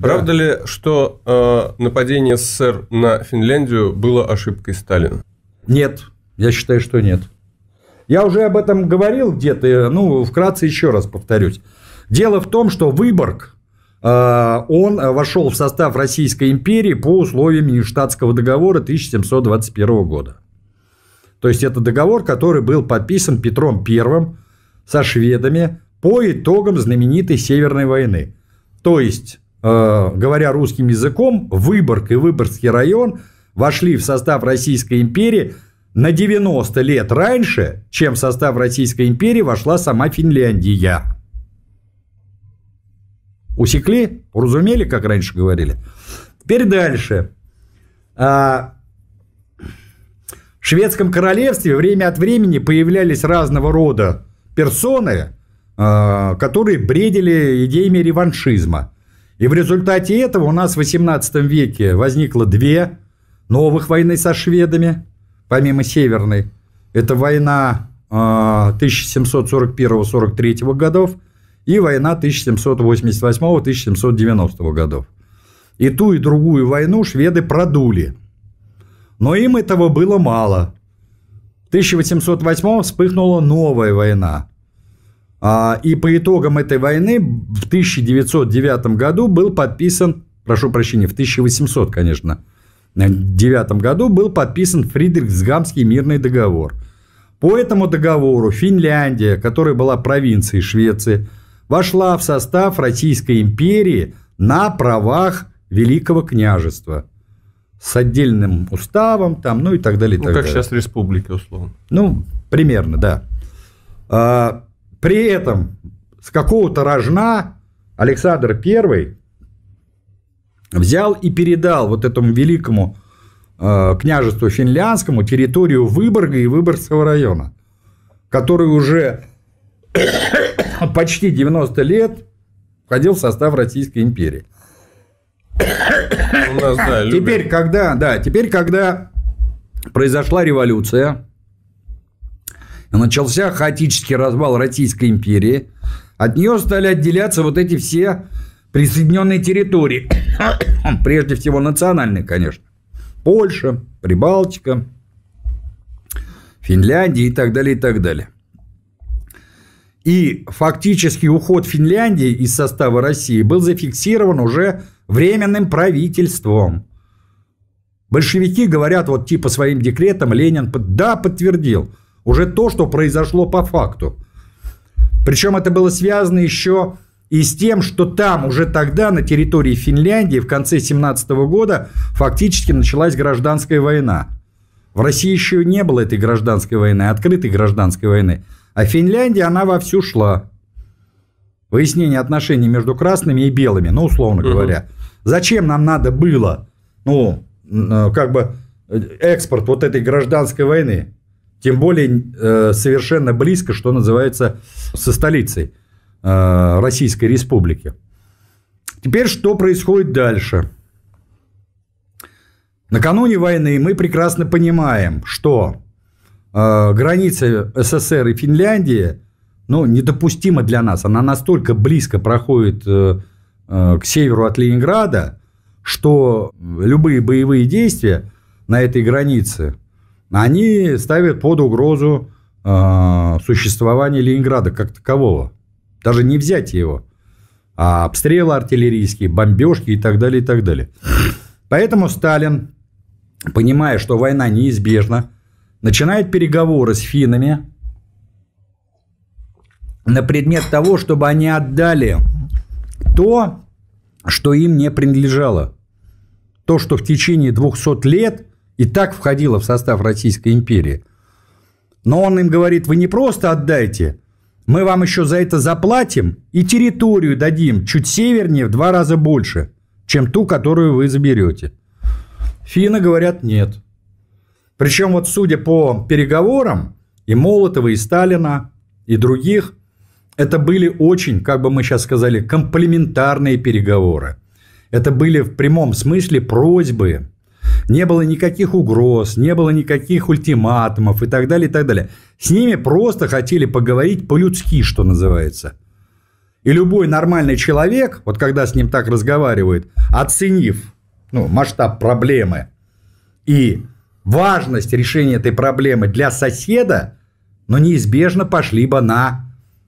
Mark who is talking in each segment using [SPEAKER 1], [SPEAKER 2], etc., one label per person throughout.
[SPEAKER 1] Правда ли, что э, нападение СССР на Финляндию было ошибкой Сталина? Нет, я считаю, что нет. Я уже об этом говорил где-то, э, ну, вкратце еще раз повторюсь. Дело в том, что Выборг, э, он вошел в состав Российской империи по условиям Нью-Штатского договора 1721 года. То есть, это договор, который был подписан Петром I со шведами по итогам знаменитой Северной войны. То есть, э, говоря русским языком, Выборг и Выборгский район вошли в состав Российской империи на 90 лет раньше, чем в состав Российской империи вошла сама Финляндия. Усекли? Уразумели, как раньше говорили? Теперь дальше. А, в шведском королевстве время от времени появлялись разного рода персоны, Э, которые бредили идеями реваншизма. И в результате этого у нас в XVIII веке возникло две новых войны со шведами, помимо Северной. Это война 1741-43 э, годов и война 1788-1790 годов. И ту, и другую войну шведы продули. Но им этого было мало. В 1808 вспыхнула новая война – а, и по итогам этой войны в 1909 году был подписан, прошу прощения, в 1800, конечно, 1909 э, году был подписан Фридрихсгамский мирный договор. По этому договору Финляндия, которая была провинцией Швеции, вошла в состав Российской империи на правах Великого княжества с отдельным уставом, там, ну и так далее. И ну, так как далее. сейчас республика, условно. Ну, примерно, да. А, при этом с какого-то рожна Александр I взял и передал вот этому великому э, княжеству финляндскому территорию Выборга и Выборгского района, который уже почти 90 лет входил в состав Российской империи. У нас, да, теперь, когда, да, теперь, когда произошла революция, начался хаотический развал Российской империи. От нее стали отделяться вот эти все присоединенные территории. Прежде всего национальные, конечно. Польша, Прибалтика, Финляндия и так далее, и так далее. И фактически уход Финляндии из состава России был зафиксирован уже временным правительством. Большевики говорят вот типа своим декретом Ленин да подтвердил – уже то, что произошло по факту. Причем это было связано еще и с тем, что там уже тогда, на территории Финляндии, в конце 17 года фактически началась гражданская война. В России еще не было этой гражданской войны, открытой гражданской войны. А Финляндия, она вовсю шла. Выяснение отношений между красными и белыми, ну, условно говоря. Зачем нам надо было, ну, э, как бы, э, экспорт вот этой гражданской войны? Тем более э, совершенно близко, что называется, со столицей э, Российской Республики. Теперь что происходит дальше? Накануне войны мы прекрасно понимаем, что э, граница СССР и Финляндии ну, недопустима для нас. Она настолько близко проходит к северу от Ленинграда, что любые боевые действия на этой границе они ставят под угрозу э, существование Ленинграда как такового. Даже не взять его. А обстрелы артиллерийские, бомбежки и так далее, и так далее. Поэтому Сталин, понимая, что война неизбежна, начинает переговоры с финнами на предмет того, чтобы они отдали то, что им не принадлежало. То, что в течение 200 лет – и так входила в состав Российской империи. Но он им говорит, вы не просто отдайте, мы вам еще за это заплатим и территорию дадим чуть севернее в два раза больше, чем ту, которую вы заберете. Финны говорят нет. Причем вот судя по переговорам и Молотова, и Сталина, и других, это были очень, как бы мы сейчас сказали, комплементарные переговоры. Это были в прямом смысле просьбы не было никаких угроз, не было никаких ультиматумов и так далее, и так далее. С ними просто хотели поговорить по-людски, что называется. И любой нормальный человек, вот когда с ним так разговаривает, оценив ну, масштаб проблемы и важность решения этой проблемы для соседа, но ну, неизбежно пошли бы на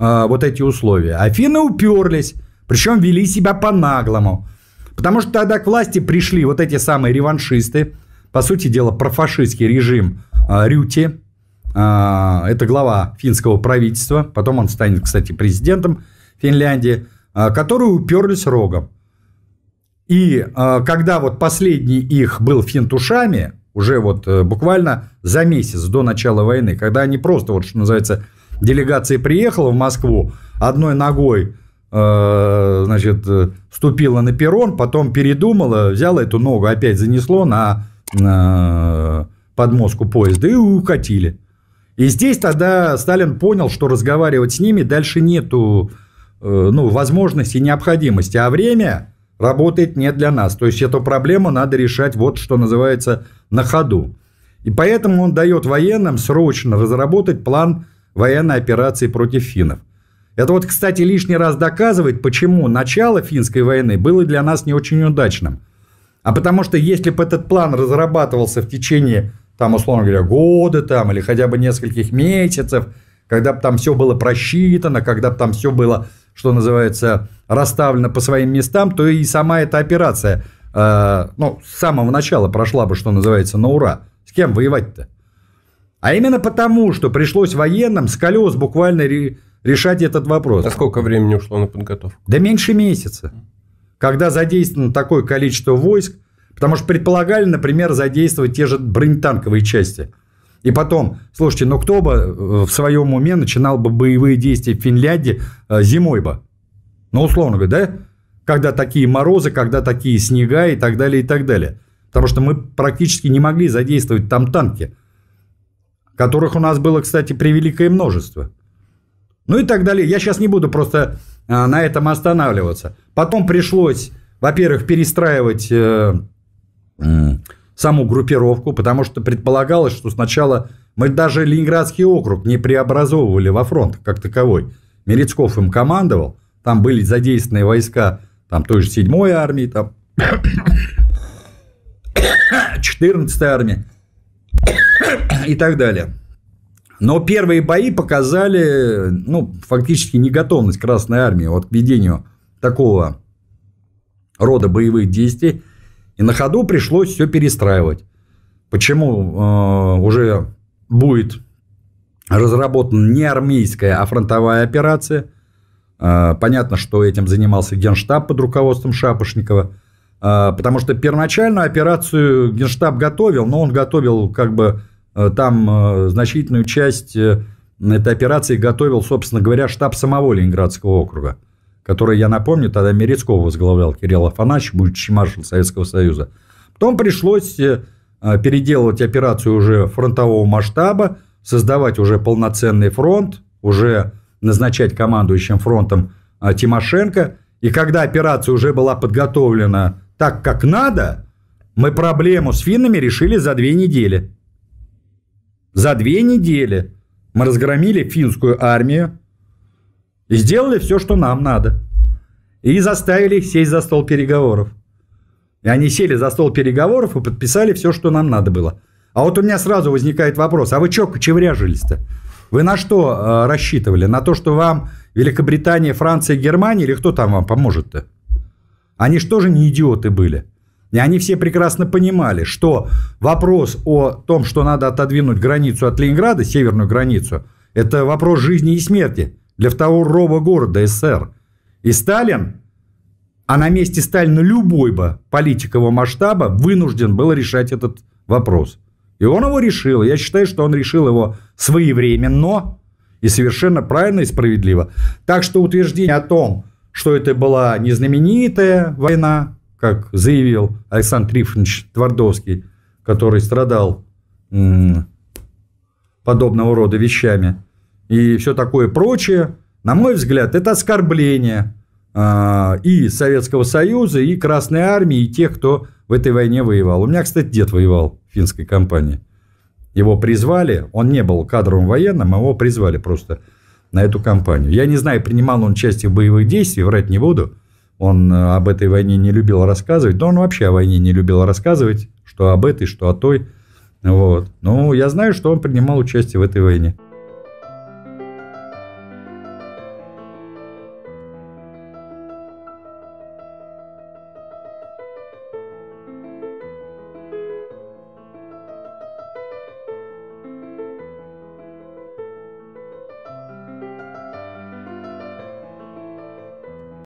[SPEAKER 1] э, вот эти условия. Афины уперлись, причем вели себя по-наглому. Потому что тогда к власти пришли вот эти самые реваншисты, по сути дела профашистский режим а, Рюти, а, это глава финского правительства, потом он станет, кстати, президентом Финляндии, а, которые уперлись рогом. И когда вот последний их был финтушами, уже вот э, буквально за месяц до начала войны, когда они просто, вот что называется, делегация приехала в Москву одной ногой Э, значит, э, вступила на перрон, потом передумала, взяла эту ногу, опять занесло на, на подмозку поезда и укатили. И здесь тогда Сталин понял, что разговаривать с ними дальше нету э, ну, возможности необходимости, а время работает не для нас. То есть эту проблему надо решать вот что называется на ходу. И поэтому он дает военным срочно разработать план военной операции против финнов. Это вот, кстати, лишний раз доказывает, почему начало финской войны было для нас не очень удачным. А потому что если бы этот план разрабатывался в течение, там, условно говоря, года там, или хотя бы нескольких месяцев, когда бы там все было просчитано, когда бы там все было, что называется, расставлено по своим местам, то и сама эта операция, э, ну, с самого начала прошла бы, что называется, на ура. С кем воевать-то? А именно потому, что пришлось военным с колес буквально решать этот вопрос. А сколько времени ушло на подготовку? Да меньше месяца. Когда задействовано такое количество войск, потому что предполагали, например, задействовать те же бронетанковые части. И потом, слушайте, ну кто бы э, в своем уме начинал бы боевые действия в Финляндии э, зимой бы? Ну, условно говоря, да? Когда такие морозы, когда такие снега и так далее, и так далее. Потому что мы практически не могли задействовать там танки, которых у нас было, кстати, превеликое множество. Ну и так далее. Я сейчас не буду просто а, на этом останавливаться. Потом пришлось, во-первых, перестраивать э, саму группировку, потому что предполагалось, что сначала мы даже Ленинградский округ не преобразовывали во фронт как таковой. Мерецков им командовал, там были задействованы войска там, той же 7-й армии, там, 14-й армии и так далее. Но первые бои показали, ну, фактически неготовность Красной Армии вот к ведению такого рода боевых действий. И на ходу пришлось все перестраивать. Почему э, уже будет разработана не армейская, а фронтовая операция. Э, понятно, что этим занимался генштаб под руководством Шапошникова. Э, потому что первоначальную операцию генштаб готовил, но он готовил как бы Э, там э, значительную часть э, этой операции готовил, собственно говоря, штаб самого Ленинградского округа, который, я напомню, тогда Мерецкого возглавлял Кирилл Афанасьевич, будучи маршал Советского Союза. Потом пришлось переделывать операцию уже фронтового масштаба, создавать уже полноценный фронт, уже назначать командующим фронтом Тимошенко. И когда операция уже была подготовлена так, как надо, мы проблему с финнами решили за две недели. За две недели мы разгромили финскую армию и сделали все, что нам надо. И заставили их сесть за стол переговоров. И они сели за стол переговоров и подписали все, что нам надо было. А вот у меня сразу возникает вопрос, а вы что кочевряжились-то? Вы на что э, рассчитывали? На то, что вам Великобритания, Франция, Германия или кто там вам поможет-то? Они же тоже не идиоты были. И они все прекрасно понимали, что вопрос о том, что надо отодвинуть границу от Ленинграда, северную границу, это вопрос жизни и смерти для второго города СССР. И Сталин, а на месте Сталина любой бы политик его масштаба вынужден был решать этот вопрос. И он его решил. Я считаю, что он решил его своевременно и совершенно правильно и справедливо. Так что утверждение о том, что это была незнаменитая война, как заявил Александр Трифонович Твардовский, который страдал подобного рода вещами, и все такое прочее, на мой взгляд, это оскорбление а, и Советского Союза, и Красной Армии, и тех, кто в этой войне воевал. У меня, кстати, дед воевал в финской компании. Его призвали, он не был кадровым военным, а его призвали просто на эту компанию. Я не знаю, принимал он участие в боевых действиях, врать не буду – он э, об этой войне не любил рассказывать. Да он вообще о войне не любил рассказывать, что об этой, что о той. Вот. Ну, я знаю, что он принимал участие в этой войне.